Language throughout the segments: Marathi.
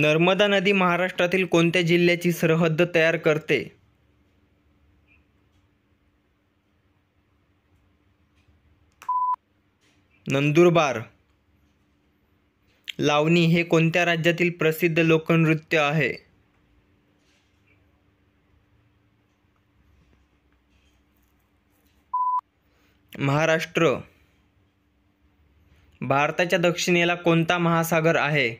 नर्मदा नदी महाराष्ट्रातील कोणत्या जिल्ह्याची सरहद्द तयार करते नंदुरबार लावणी हे कोणत्या राज्यातील प्रसिद्ध लोकनृत्य आहे महाराष्ट्र भारताच्या दक्षिणेला कोणता महासागर आहे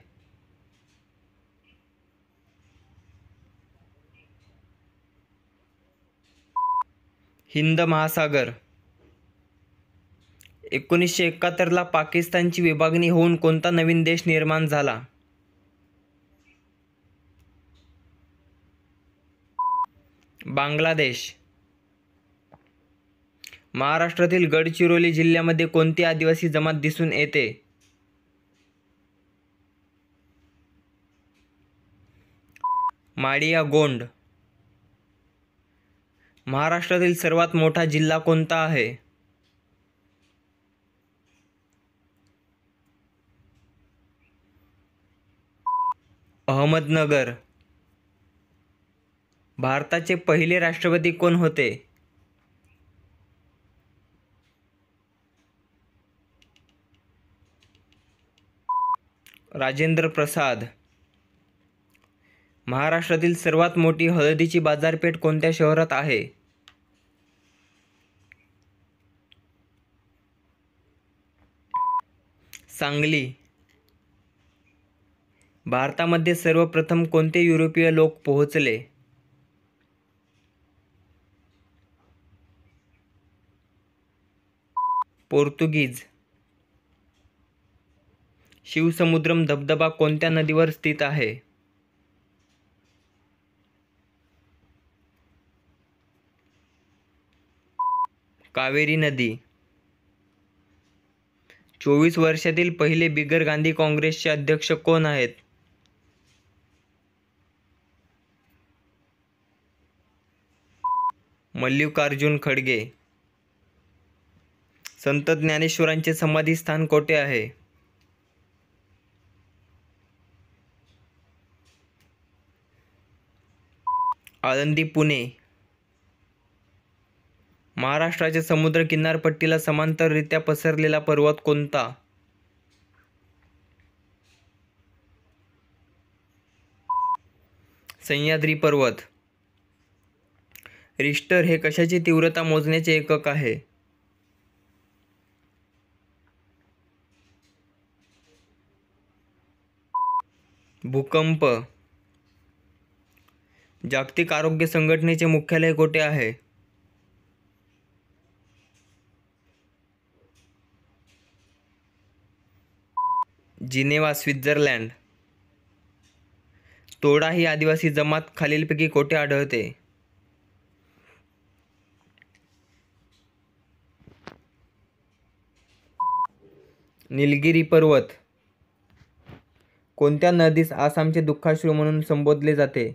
हिंद महासागर एकोणीसशे एकाहत्तरला पाकिस्तानची विभागणी होऊन कोणता नवीन देश निर्माण झाला बांगलादेश महाराष्ट्रातील गडचिरोली जिल्ह्यामध्ये कोणती आदिवासी जमात दिसून येते माडिया गोंड महाराष्ट्रातील सर्वात मोठा जिल्हा कोणता आहे अहमदनगर भारताचे पहिले राष्ट्रपती कोण होते राजेंद्र प्रसाद महाराष्ट्रातील सर्वात मोठी हळदीची बाजारपेठ कोणत्या शहरात आहे सांगली भारतामध्ये सर्वप्रथम कोणते युरोपीय लोक पोहोचले पोर्तुगीज शिवसमुद्रम धबधबा कोणत्या नदीवर स्थित आहे कावेरी नदी चोवीस वर्षातील पहिले बिगर गांधी काँग्रेसचे अध्यक्ष कोण आहेत मल्लिकार्जुन खडगे संत ज्ञानेश्वरांचे समाधी स्थान कोठे आहे आळंदी पुणे महाराष्ट्राच्या समुद्र किनारपट्टीला समांतररित्या पसरलेला पर्वत कोणता सह्याद्री पर्वत रिस्टर हे कशाची तीव्रता मोजण्याचे एकक आहे भूकंप जागतिक आरोग्य संघटनेचे मुख्यालय कोठे आहे जिनेवा स्वित्झर्लंड तोडा ही आदिवासी जमात खालीलपैकी कोठे आढळते निलगिरी पर्वत कोणत्या नदीस आसामचे दुःखाश्रू म्हणून संबोधले जाते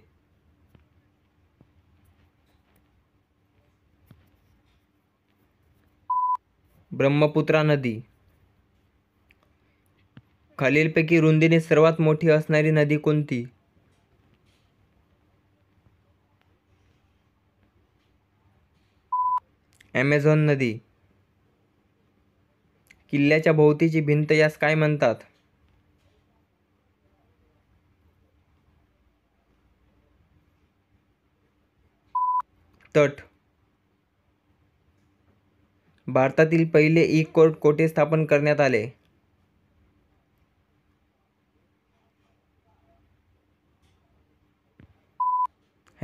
ब्रह्मपुत्रा नदी खालीलपैकी रुंदीने सर्वात मोठी असणारी नदी कोणती ॲमेझॉन नदी किल्ल्याच्या भोवतीची भिंत यास काय म्हणतात तट भारतातील पहिले ई कोर्ट कोठे स्थापन करण्यात आले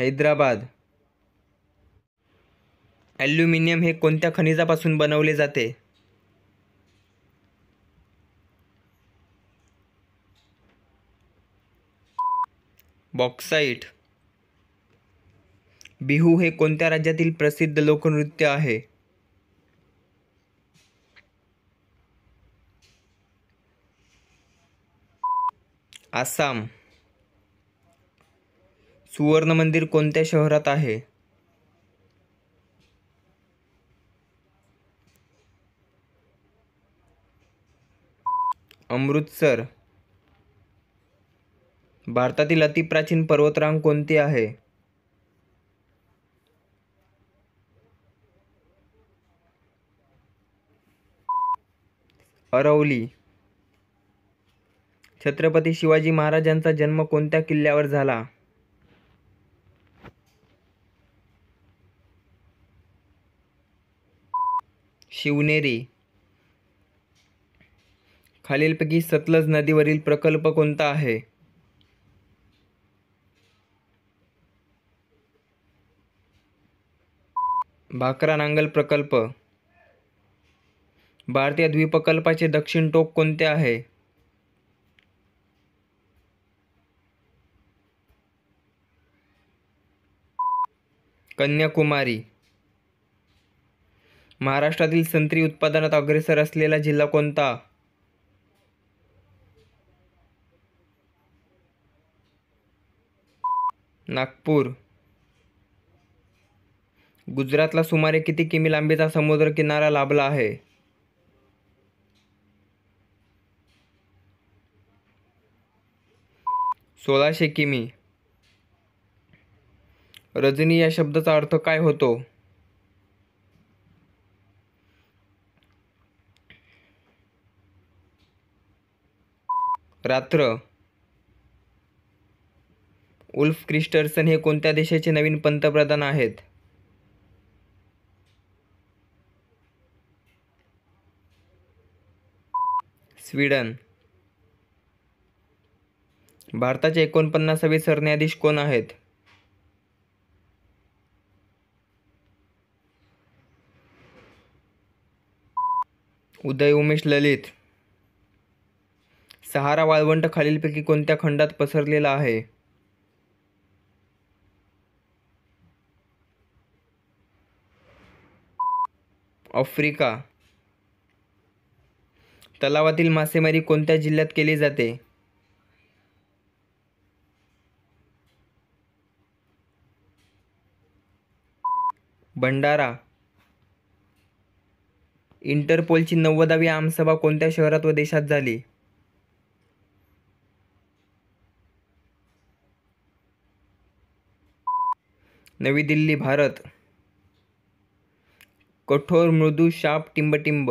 हैदराबाद ॲल्युमिनियम हे कोणत्या खनिजापासून बनवले जाते बॉक्साईट बिहू हे कोणत्या राज्यातील प्रसिद्ध लोकनृत्य आहे आसाम सुवर्ण मंदिर कोणत्या शहरात आहे अमृतसर भारतातील अतिप्राचीन पर्वतरांग कोणती आहे अरवली छत्रपती शिवाजी महाराजांचा जन्म कोणत्या किल्ल्यावर झाला शिवनेरी खालीलपैकी सतलज नदीवरील प्रकल्प कोणता आहे भाकरा नांगल प्रकल्प भारतीय द्वीपकल्पाचे दक्षिण टोक कोणते आहे कन्याकुमारी महाराष्ट्रातील संत्री उत्पादनात अग्रेसर असलेला जिल्हा कोणता नागपूर गुजरातला सुमारे किती किमी लांबीचा समुद्र किनारा लाभला आहे सोळाशे किमी रजनी या शब्दाचा अर्थ काय होतो रात्र उल्फ क्रिस्टर्सन हे कोणत्या देशाचे नवीन पंतप्रधान आहेत स्वीडन भारताचे एकोणपन्नासावे सरन्यायाधीश कोण आहेत उदय उमेश ललित सहारा वाळवंट खालीलपैकी कोणत्या खंडात पसरलेला आहे आफ्रिका तलावातील मासेमारी कोणत्या जिल्ह्यात केली जाते भंडारा इंटरपोलची नव्वदावी आमसभा कोणत्या शहरात व देशात झाली नवी दिल्ली भारत कठोर मृदू शाप टिंबटिंब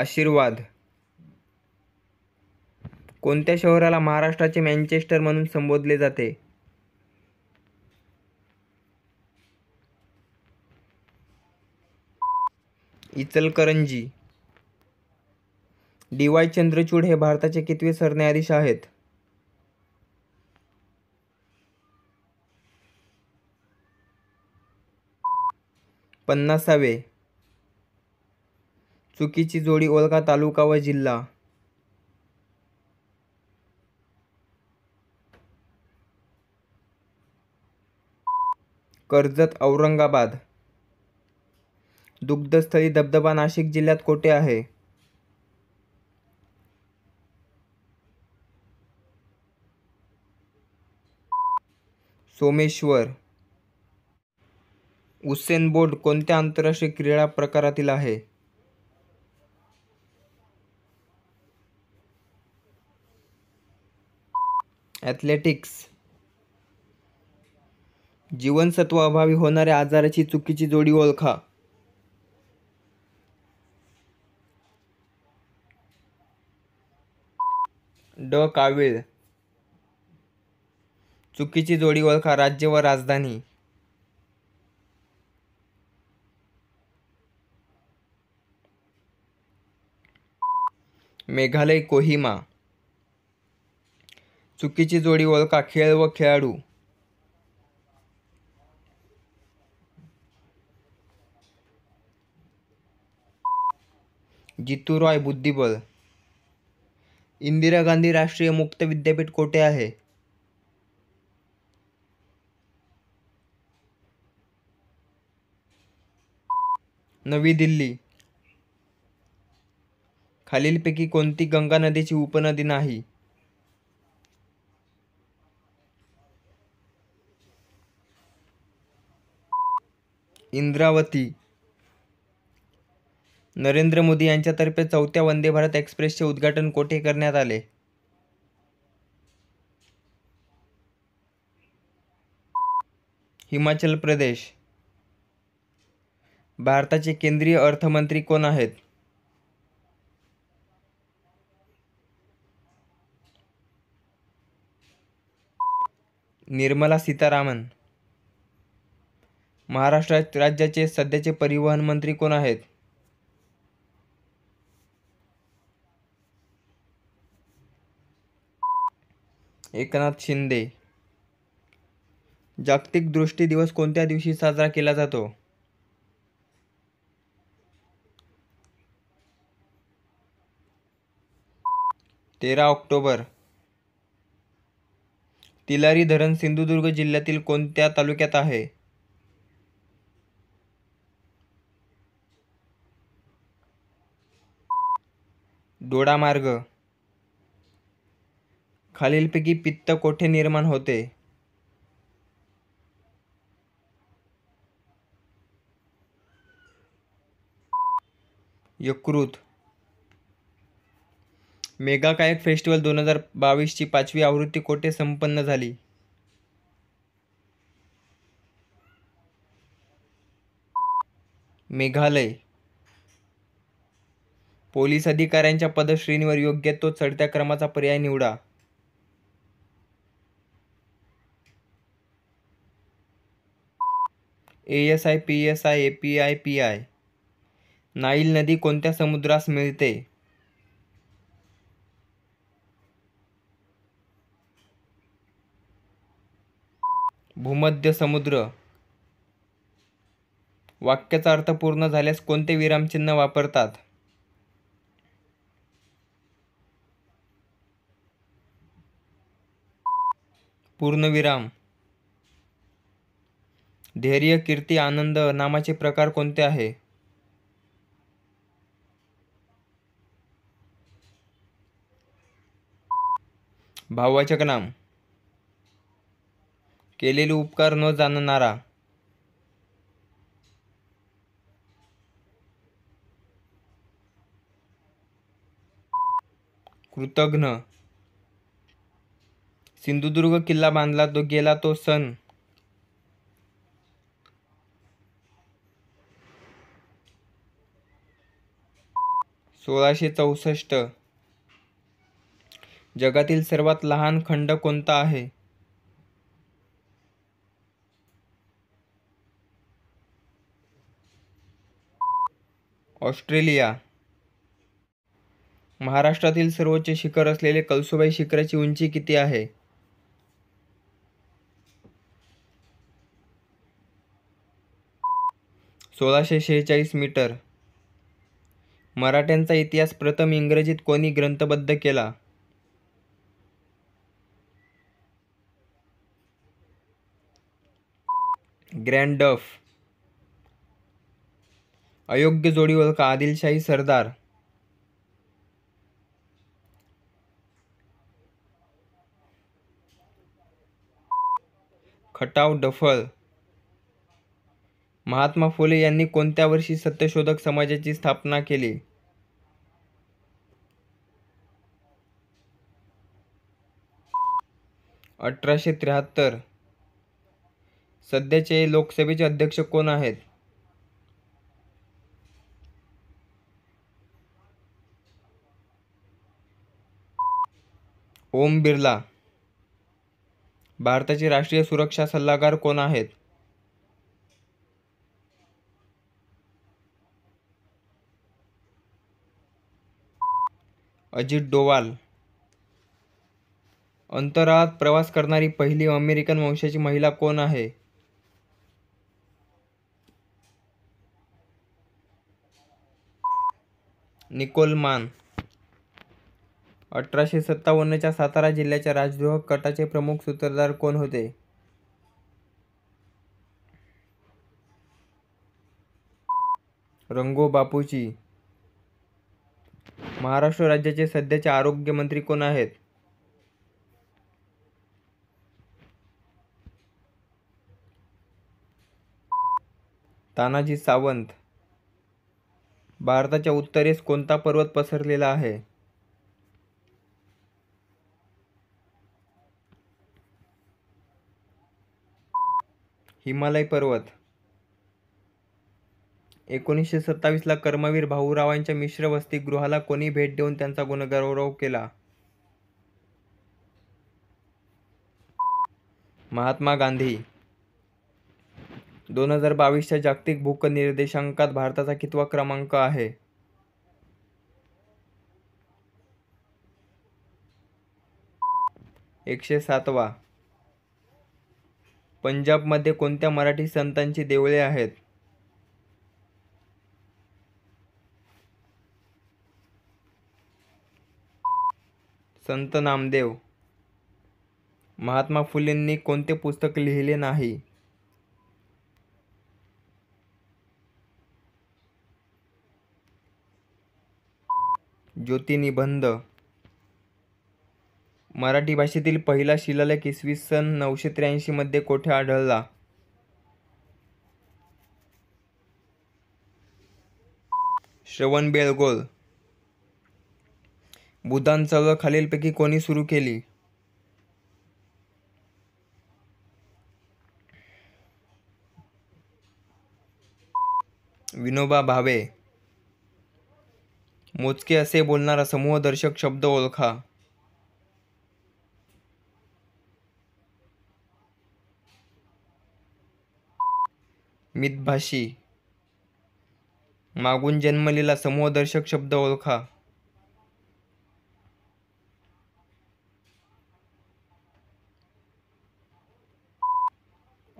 आशीर्वाद कोणत्या शहराला महाराष्ट्राचे मँचेस्टर म्हणून संबोधले जाते इचलकरंजी डी वाय चंद्रचूड हे भारताचे कितवे सरन्यायाधीश आहेत पन्नासावे चुकीची जोडी ओळखा तालुका व जिल्हा कर्जत औरंगाबाद दुग्धस्थळी धबधबा नाशिक जिल्ह्यात कोठे आहे सोमेश्वर उसेन बोर्ड कोणत्या आंतरराष्ट्रीय क्रीडा प्रकारातील आहे ॲथलेटिक्स अभावी होणाऱ्या आजाराची चुकीची जोडी ओळखा ड कावीळ चुकीची जोडी ओळखा राज्य व राजधानी मेघालय कोहिमा चुकीची जोडी ओळखा खेळ व खेळाडू जितू रॉय बुद्धिबळ इंदिरा गांधी राष्ट्रीय मुक्त विद्यापीठ कोठे आहे नवी दिल्ली खालीलपैकी कोणती गंगा नदीची उपनदी नाही इंद्रावती नरेंद्र मोदी यांच्यातर्फे चौथ्या वंदे भारत एक्सप्रेसचे उद्घाटन कोठे करण्यात आले हिमाचल प्रदेश भारताचे केंद्रीय अर्थमंत्री कोण आहेत निर्मला सीतारामन महाराष्ट्र राज्याचे सध्याचे परिवहन मंत्री कोण आहेत एकनाथ शिंदे जागतिक दृष्टी दिवस कोणत्या दिवशी साजरा केला जातो तेरा ऑक्टोबर तिलारी धरण सिंधुदुर्ग जिल्ह्यातील कोणत्या तालुक्यात आहे डोडा मार्ग खालीलपैकी पित्त कोठे निर्माण होते यकृत मेगा कायक फेस्टिवल दोन हजार बावीसची पाचवी आवृत्ती कोठे संपन्न झाली मेघालय पोलीस अधिकाऱ्यांच्या पदश्रेणीवर योग्य तो चढत्या क्रमाचा पर्याय निवडा A S I P S I A P I P I Nile नदी कोणत्या समुद्रास मिळते भूमध्य समुद्र वाक्याचा अर्थ पूर्ण झाल्यास कोणते विरामचिन्ह वापरतात पूर्णविराम धैर्य कीर्ती आनंद नामाचे प्रकार कोणते आहे भाववाचक नाम केलेले उपकार न जाणणारा कृतघ्न सिंधुदुर्ग किल्ला बांधला तो गेला तो सन सोळाशे चौसष्ट जगातील सर्वात लहान खंड कोणता आहे ऑस्ट्रेलिया महाराष्ट्रातील सर्वोच्च शिखर असलेले कलसुबाई शिखराची उंची किती आहे सोळाशे शेहेचाळीस मीटर मराठ्यांचा इतिहास प्रथम इंग्रजीत कोणी ग्रंथबद्ध केला ग्रँड डफ अयोग्य जोडी का आदिलशाही सरदार खटाव डफल महात्मा फुले यांनी कोणत्या वर्षी सत्यशोधक समाजाची स्थापना केली अठराशे त्र्याहत्तर सध्याचे लोकसभेचे अध्यक्ष कोण आहेत ओम बिर्ला भारताचे राष्ट्रीय सुरक्षा सल्लागार कोण आहेत अजित डोवाल अंतराळात प्रवास करणारी पहिली अमेरिकन वंशाची महिला कोण आहे निकोल मान अठराशे सत्तावन्नच्या सातारा जिल्ह्याच्या राजद्रोह कटाचे प्रमुख सूत्रधार कोण होते रंगो बापूजी महाराष्ट्र राज्याचे सध्याचे आरोग्यमंत्री कोण आहेत तानाजी सावंत भारताच्या उत्तरेस कोणता पर्वत पसरलेला आहे हिमालय पर्वत एकोणीसशे सत्तावीसला कर्मवीर भाऊरावांच्या मिश्र गृहाला कोणी भेट देऊन त्यांचा गुणगौरव केला महात्मा गांधी दोन हजार बावीसच्या जागतिक भूक निर्देशांकात भारताचा कितवा क्रमांक आहे एकशे सातवा पंजाबमध्ये कोणत्या मराठी संतांची देवळे आहेत संत नामदेव महात्मा फुलेंनी कोणते पुस्तक लिहिले नाही ज्योतिनिबंध मराठी भाषेतील पहिला शिलालेख इसवी सन नऊशे त्र्याऐंशीमध्ये कोठे आढळला श्रवण बेळगोल बुधान खालीलपैकी कोणी सुरू केली विनोबा भावे मोजके असे बोलणारा समूहदर्शक शब्द ओळखा मितभाषी मागून जन्मलेला समूहदर्शक शब्द ओळखा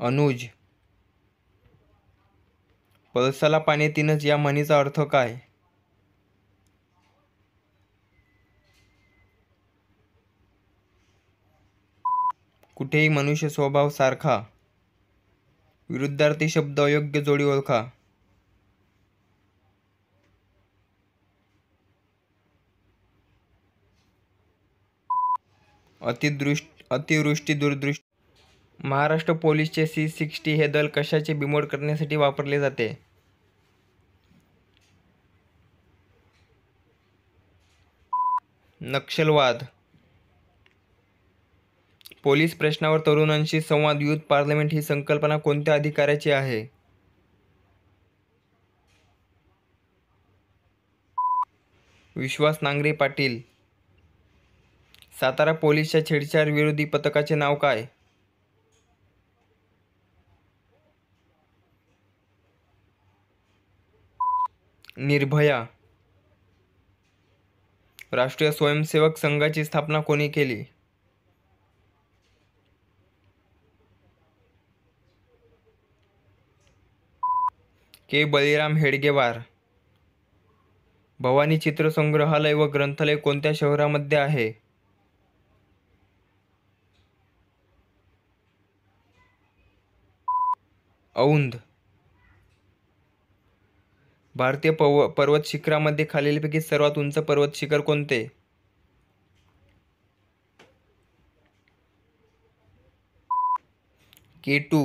अनुज पळसाला तीनच या म्हणीचा अर्थ काय कुठेही मनुष्य स्वभाव सारखा विरुद्धार्थी शब्द योग्य जोडी ओळखा अतिदृष्ट अतिवृष्टी दूरदृष्टी महाराष्ट्र पोलीसचे सी सिक्स्टी हे दल कशाचे बिमोड करण्यासाठी वापरले जाते नक्षलवाद पोलीस प्रश्नावर तरुणांशी संवाद युथ पार्लमेंट ही संकल्पना कोणत्या अधिकाऱ्याची आहे विश्वास नांगरे पाटील सातारा पोलीसच्या छेडछाड विरोधी पथकाचे नाव काय निर्भया राष्ट्रीय स्वयंसेवक संघाची स्थापना कोणी केली के बळीराम हेडगेवार भवानी चित्रसंग्रहालय व ग्रंथालय कोणत्या शहरामध्ये आहे औंध भारतीय पव पर्वत शिखरामध्ये खालीलपैकी सर्वात उंच पर्वत शिखर कोणते के टू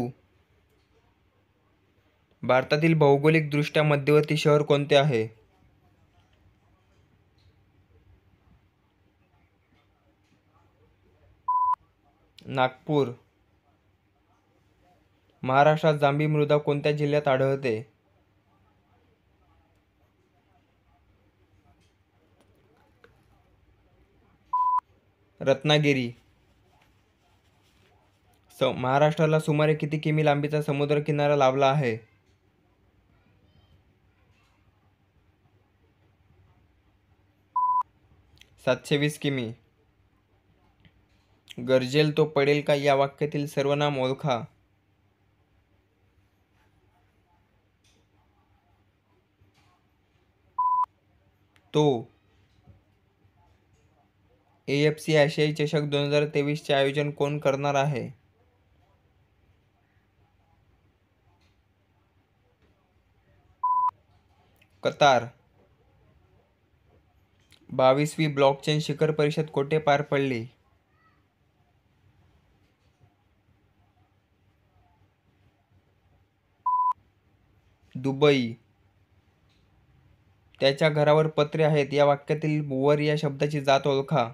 भारतातील भौगोलिकदृष्ट्या मध्यवर्ती शहर कोणते आहे नागपूर महाराष्ट्रात जांभी मृदा कोणत्या जिल्ह्यात आढळते रत्नागिरी स महाराष्ट्राला सुमारे किती किमी लांबीचा समुद्रकिनारा लाभला आहे सातशे वीस किमी गरजेल तो पडेल का या वाक्यातील सर्वनाम ओळखा तो ए एफ सी आशियाई चषक दोन हजार तेवीसचे आयोजन कोण करणार आहे कतार बावीसवी ब्लॉकचेन शिखर परिषद कोठे पार पडली दुबई त्याच्या घरावर पत्रे आहेत या वाक्यातील वर या शब्दाची जात ओळखा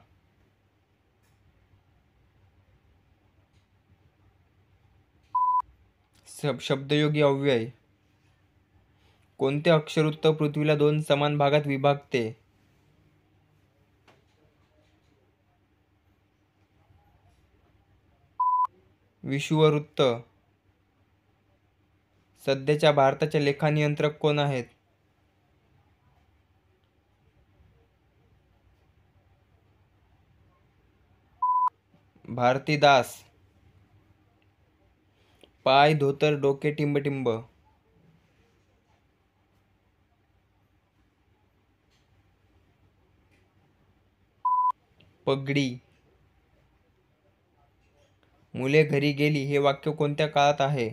शब्दयोगी अव्यय कोणते अक्षरुत्त पृथ्वीला दोन समान भागात विभागते विषुववृत्त सध्याच्या भारताच्या लेखानियंत्रक कोण आहेत भारतीदास पाय धोतर डोके टिंबटिंब पगडी मुले घरी गेली हे वाक्य कोणत्या काळात आहे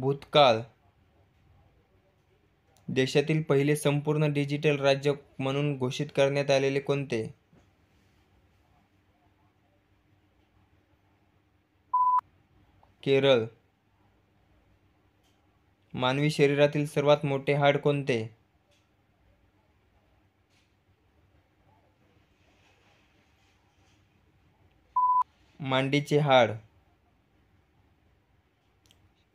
भूतकाळ देशातील पहिले संपूर्ण डिजिटल राज्य म्हणून घोषित करण्यात आलेले कोणते केरळ मानवी शरीरातील सर्वात मोठे हाड कोणते मांडीचे हाड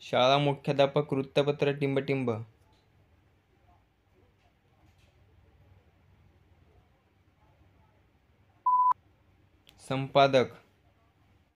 शाळा मुख्याध्यापक वृत्तपत्र टिंबटिंब संपादक